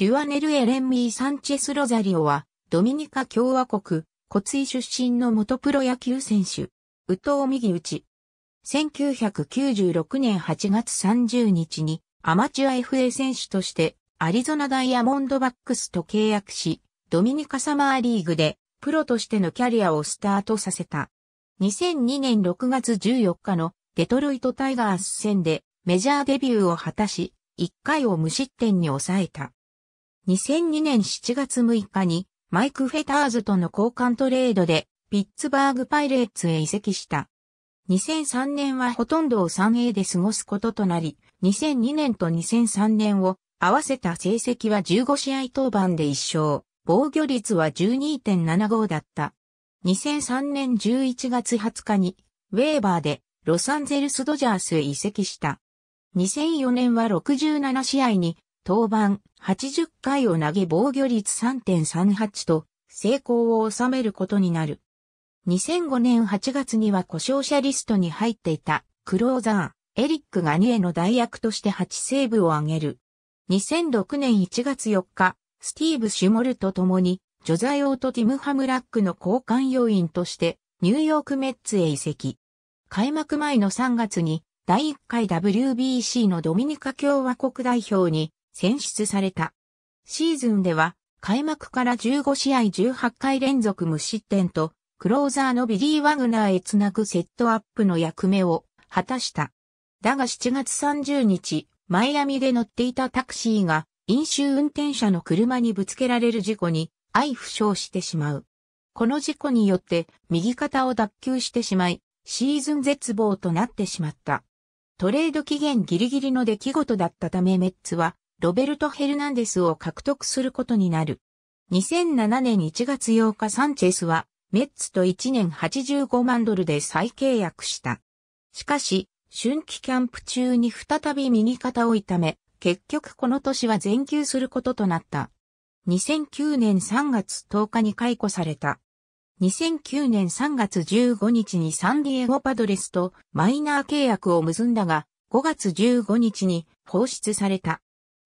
デュアネル・エレンミー・サンチェス・ロザリオは、ドミニカ共和国、コツイ出身の元プロ野球選手、ウトウ右打ち。1996年8月30日に、アマチュア FA 選手として、アリゾナダイヤモンドバックスと契約し、ドミニカサマーリーグで、プロとしてのキャリアをスタートさせた。2002年6月14日のデトロイトタイガース戦でメジャーデビューを果たし、1回を無失点に抑えた。2002年7月6日にマイク・フェターズとの交換トレードでピッツバーグパイレーツへ移籍した。2003年はほとんどを 3A で過ごすこととなり、2002年と2003年を合わせた成績は15試合登板で1勝、防御率は12.75だった。2003年11月20日に、ウェーバーでロサンゼルスドジャースへ移籍した。2004年は67試合に登板80回を投げ防御率3.38と成功を収めることになる。2005年8月には故障者リストに入っていたクローザー、エリック・ガニエの代役として8セーブを挙げる。2006年1月4日、スティーブ・シュモルと共に、ジョザヨーとティム・ハムラックの交換要員として、ニューヨーク・メッツへ移籍。開幕前の3月に、第1回 WBC のドミニカ共和国代表に選出された。シーズンでは、開幕から15試合18回連続無失点と、クローザーのビリー・ワグナーへつなぐセットアップの役目を果たした。だが7月30日、マイアミで乗っていたタクシーが飲酒運転者の車にぶつけられる事故に相負傷してしまう。この事故によって右肩を脱臼してしまい、シーズン絶望となってしまった。トレード期限ギリギリの出来事だったためメッツはロベルト・ヘルナンデスを獲得することになる。2007年1月8日サンチェスはメッツと1年85万ドルで再契約した。しかし、春季キャンプ中に再び右肩を痛め、結局この年は全休することとなった。2009年3月10日に解雇された。2009年3月15日にサンディエゴパドレスとマイナー契約を結んだが、5月15日に放出された。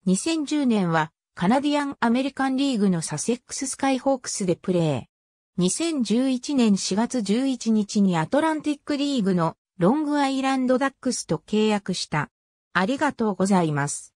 2010年はカナディアン・アメリカンリーグのサセックス・スカイホークスでプレー。2011年4月11日にアトランティックリーグのロングアイランドダックスと契約した。ありがとうございます。